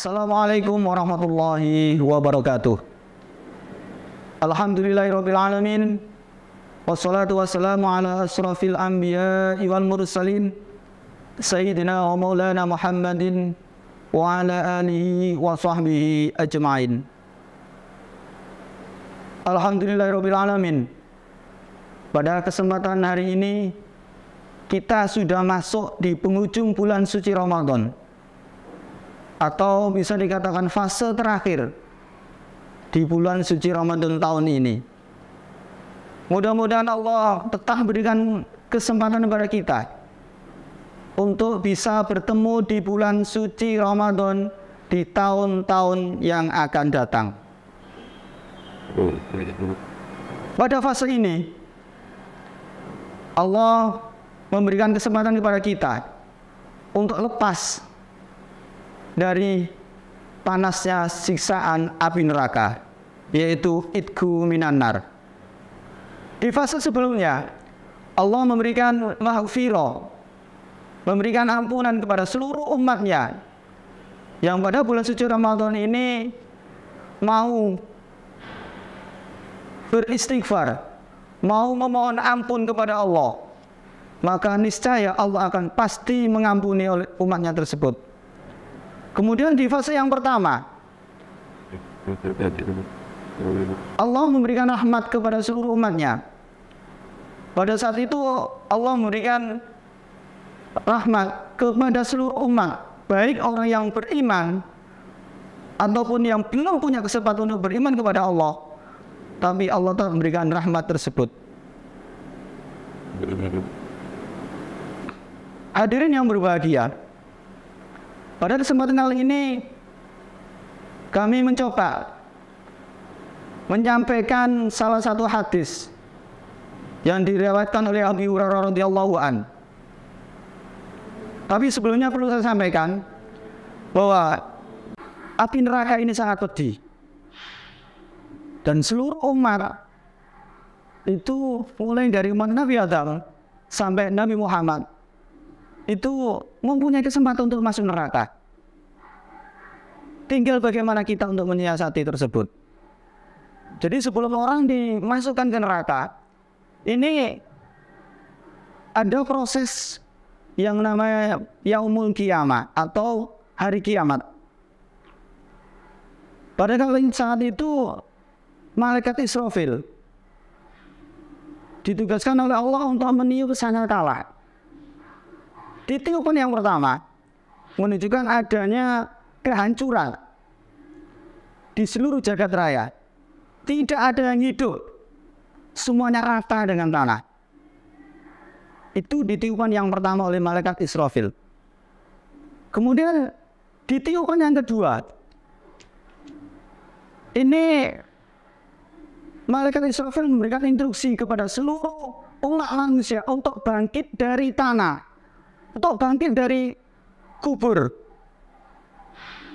Assalamualaikum warahmatullahi wabarakatuh. Alhamdulillahirrabbilalamin. Wassalatu wassalamu ala asrafil anbiya wal mursalin. Sayyidina wa maulana Muhammadin wa ala alihi wa sahbihi ajma'in. Alhamdulillahirrabbilalamin. Pada kesempatan hari ini, kita sudah masuk di penghujung bulan suci Ramadan atau bisa dikatakan fase terakhir di bulan suci Ramadan tahun ini. Mudah-mudahan Allah tetap berikan kesempatan kepada kita untuk bisa bertemu di bulan suci Ramadan di tahun-tahun yang akan datang. Hmm, Pada fase ini, Allah memberikan kesempatan kepada kita untuk lepas dari panasnya siksaan api neraka, yaitu itku minanar. Di fase sebelumnya, Allah memberikan mahfiro, memberikan ampunan kepada seluruh umatnya, yang pada bulan suci Ramadan ini mau beristighfar, mau memohon ampun kepada Allah, maka niscaya Allah akan pasti mengampuni oleh umatnya tersebut. Kemudian di fase yang pertama, Allah memberikan rahmat kepada seluruh umatnya. Pada saat itu Allah memberikan rahmat kepada seluruh umat, baik orang yang beriman ataupun yang belum punya kesempatan untuk beriman kepada Allah, tapi Allah telah memberikan rahmat tersebut. Hadirin yang berbahagia, pada kesempatan kali ini kami mencoba menyampaikan salah satu hadis yang diriwayatkan oleh Abi Hurairah radhiyallahu an. Tapi sebelumnya perlu saya sampaikan bahwa api neraka ini sangat pedih. Dan seluruh umat itu mulai dari Nabi Adam sampai Nabi Muhammad itu mempunyai kesempatan untuk masuk neraka. Tinggal bagaimana kita untuk menyiasati tersebut. Jadi sebelum orang dimasukkan ke neraka, ini ada proses yang namanya yaumul kiamat atau hari kiamat. Pada kali saat itu malaikat Israfil ditugaskan oleh Allah untuk meniup sana kalah. Ditiupkan yang pertama menunjukkan adanya kehancuran di seluruh jagat raya. Tidak ada yang hidup. Semuanya rata dengan tanah. Itu ditiupkan yang pertama oleh malaikat Israfil. Kemudian ditiupkan yang kedua. Ini malaikat Israfil memberikan instruksi kepada seluruh umat manusia untuk bangkit dari tanah atau bangkit dari kubur.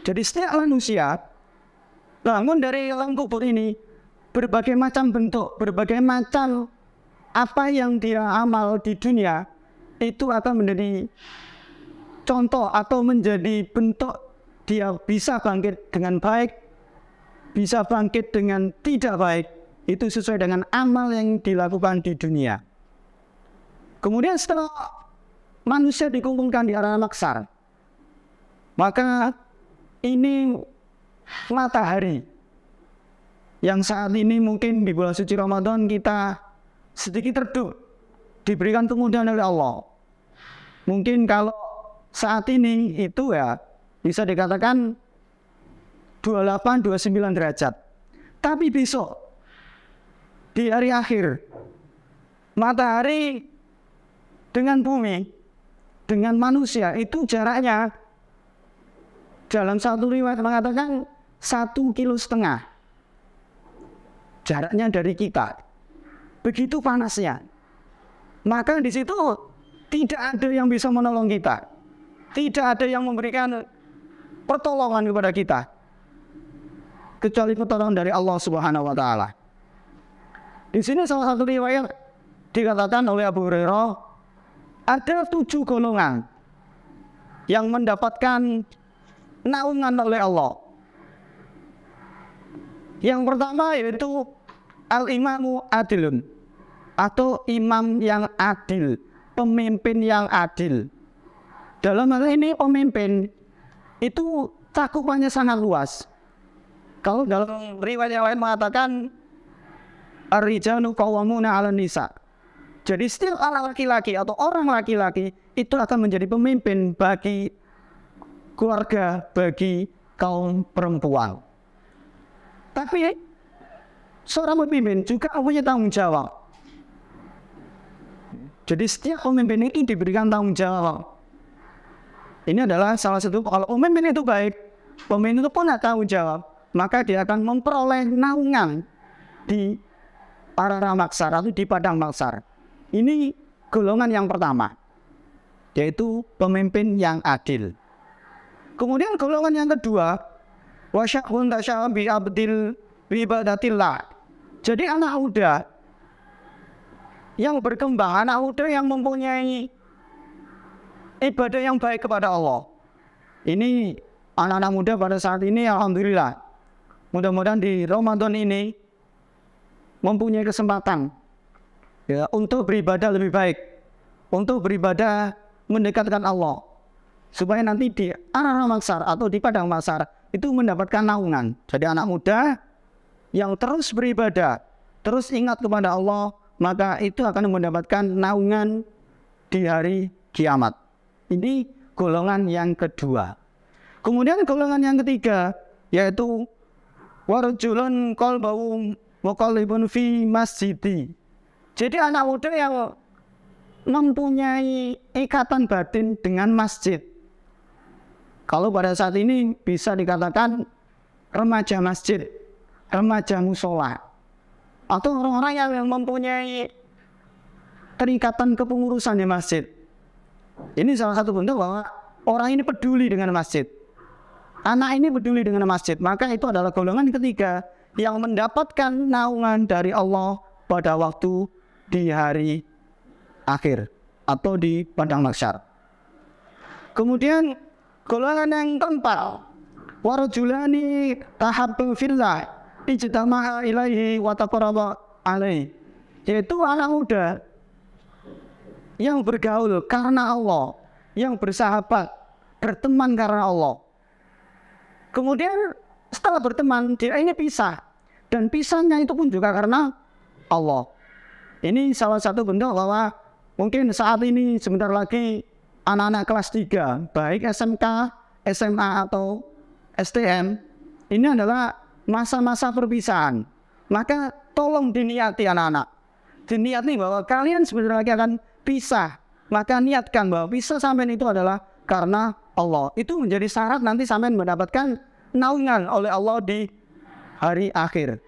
Jadi setiap manusia bangun dari alam kubur ini berbagai macam bentuk, berbagai macam apa yang dia amal di dunia itu akan menjadi contoh atau menjadi bentuk dia bisa bangkit dengan baik, bisa bangkit dengan tidak baik. Itu sesuai dengan amal yang dilakukan di dunia. Kemudian setelah manusia dikumpulkan di arah maksar. Maka ini matahari yang saat ini mungkin di bulan suci Ramadan kita sedikit redup diberikan kemudahan oleh Allah. Mungkin kalau saat ini itu ya bisa dikatakan 28 29 derajat. Tapi besok di hari akhir matahari dengan bumi dengan manusia itu jaraknya dalam satu riwayat mengatakan satu kilo setengah jaraknya dari kita begitu panasnya maka di situ tidak ada yang bisa menolong kita tidak ada yang memberikan pertolongan kepada kita kecuali pertolongan dari Allah Subhanahu wa taala di sini salah satu riwayat dikatakan oleh Abu Hurairah ada tujuh golongan yang mendapatkan naungan oleh Allah. Yang pertama yaitu al-imamu adilun atau imam yang adil, pemimpin yang adil. Dalam hal ini pemimpin itu cakupannya sangat luas. Kalau dalam riwayat yang lain mengatakan Ar-rijanu qawwamuna 'ala nisa' Jadi setiap orang laki-laki atau orang laki-laki itu akan menjadi pemimpin bagi keluarga, bagi kaum perempuan. Tapi seorang pemimpin juga punya tanggung jawab. Jadi setiap pemimpin ini diberikan tanggung jawab. Ini adalah salah satu kalau pemimpin itu baik, pemimpin itu punya tanggung jawab, maka dia akan memperoleh naungan di para raksasa atau di padang maksar. Ini golongan yang pertama, yaitu pemimpin yang adil. Kemudian golongan yang kedua, wasyakun tasyabi abdil ibadatillah. Jadi anak muda yang berkembang, anak muda yang mempunyai ibadah yang baik kepada Allah. Ini anak-anak muda pada saat ini alhamdulillah. Mudah-mudahan di Ramadan ini mempunyai kesempatan ya, untuk beribadah lebih baik, untuk beribadah mendekatkan Allah, supaya nanti di arah masar atau di padang masar itu mendapatkan naungan. Jadi anak muda yang terus beribadah, terus ingat kepada Allah, maka itu akan mendapatkan naungan di hari kiamat. Ini golongan yang kedua. Kemudian golongan yang ketiga yaitu warjulun qalbahu muqallibun fi masjidi jadi anak muda yang mempunyai ikatan batin dengan masjid. Kalau pada saat ini bisa dikatakan remaja masjid, remaja musola, atau orang-orang yang mempunyai terikatan kepengurusan di masjid. Ini salah satu bentuk bahwa orang ini peduli dengan masjid. Anak ini peduli dengan masjid, maka itu adalah golongan ketiga yang mendapatkan naungan dari Allah pada waktu di hari akhir atau di padang maksyar. Kemudian golongan yang keempat warujulani tahap fillah ijtama'a ilaihi wa taqarraba alaihi yaitu anak muda yang bergaul karena Allah, yang bersahabat, berteman karena Allah. Kemudian setelah berteman dia ini pisah dan pisahnya itu pun juga karena Allah. Ini salah satu bentuk bahwa mungkin saat ini sebentar lagi anak-anak kelas 3, baik SMK, SMA atau STM, ini adalah masa-masa perpisahan. Maka tolong diniati anak-anak. Diniati bahwa kalian sebentar lagi akan pisah. Maka niatkan bahwa pisah sampai itu adalah karena Allah. Itu menjadi syarat nanti sampai mendapatkan naungan oleh Allah di hari akhir.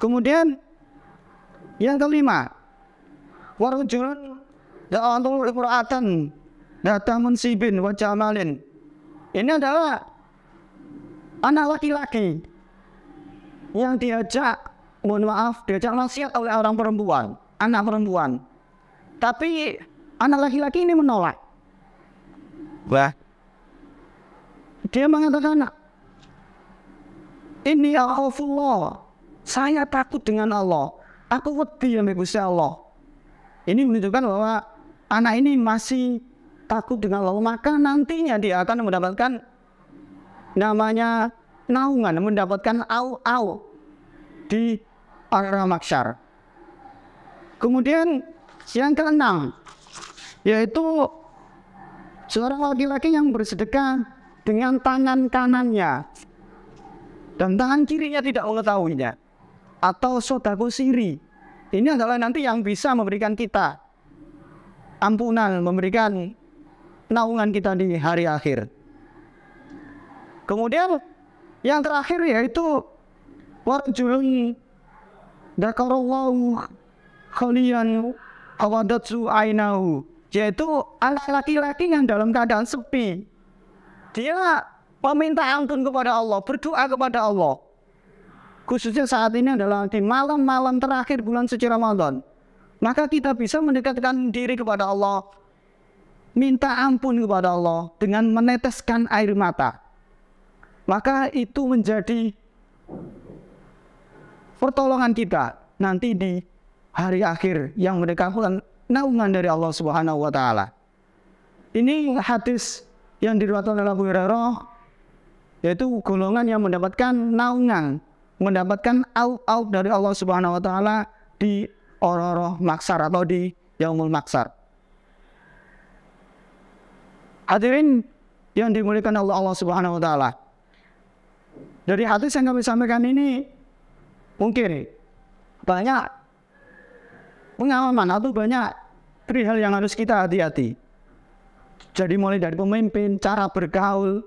Kemudian yang kelima, warujun da'atul imra'atan data sibin wa jamalin. Ini adalah anak laki-laki yang diajak, mohon maaf, diajak nasihat oleh orang perempuan, anak perempuan. Tapi anak laki-laki ini menolak. Wah. Dia mengatakan, ini Allah, saya takut dengan Allah aku wedi sampai Gusti Allah ini menunjukkan bahwa anak ini masih takut dengan Allah maka nantinya dia akan mendapatkan namanya naungan mendapatkan au au di arah maksyar kemudian yang keenam yaitu seorang laki-laki yang bersedekah dengan tangan kanannya dan tangan kirinya tidak mengetahuinya atau sodako siri. Ini adalah nanti yang bisa memberikan kita ampunan, memberikan naungan kita di hari akhir. Kemudian yang terakhir yaitu warjulun dakarallahu khalian awadatsu ainahu yaitu anak laki-laki yang dalam keadaan sepi dia meminta ampun kepada Allah berdoa kepada Allah khususnya saat ini adalah di malam-malam terakhir bulan suci Ramadan. Maka kita bisa mendekatkan diri kepada Allah, minta ampun kepada Allah dengan meneteskan air mata. Maka itu menjadi pertolongan kita nanti di hari akhir yang mendekatkan naungan dari Allah Subhanahu wa taala. Ini hadis yang diriwayatkan oleh Abu Hurairah yaitu golongan yang mendapatkan naungan mendapatkan auk-auk dari Allah Subhanahu wa taala di ororoh maksar atau di yaumul maksar. Hadirin yang dimuliakan Allah Allah Subhanahu wa taala. Dari hadis yang kami sampaikan ini mungkin banyak pengalaman atau banyak perihal yang harus kita hati-hati. Jadi mulai dari pemimpin, cara bergaul,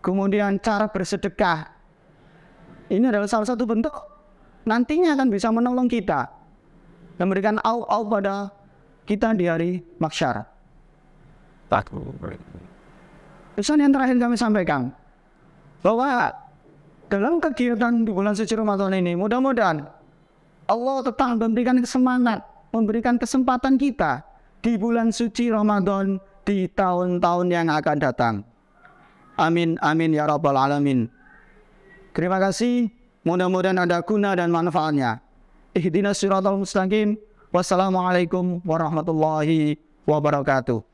kemudian cara bersedekah, ini adalah salah satu bentuk nantinya akan bisa menolong kita memberikan au-au pada kita di hari maksyar. Pesan yang terakhir kami sampaikan bahwa dalam kegiatan di bulan suci Ramadan ini mudah-mudahan Allah tetap memberikan semangat, memberikan kesempatan kita di bulan suci Ramadan di tahun-tahun yang akan datang. Amin amin ya rabbal alamin. Terima kasih. Mudah-mudahan ada guna dan manfaatnya. Ihdinas siratal mustaqim. Wassalamualaikum warahmatullahi wabarakatuh.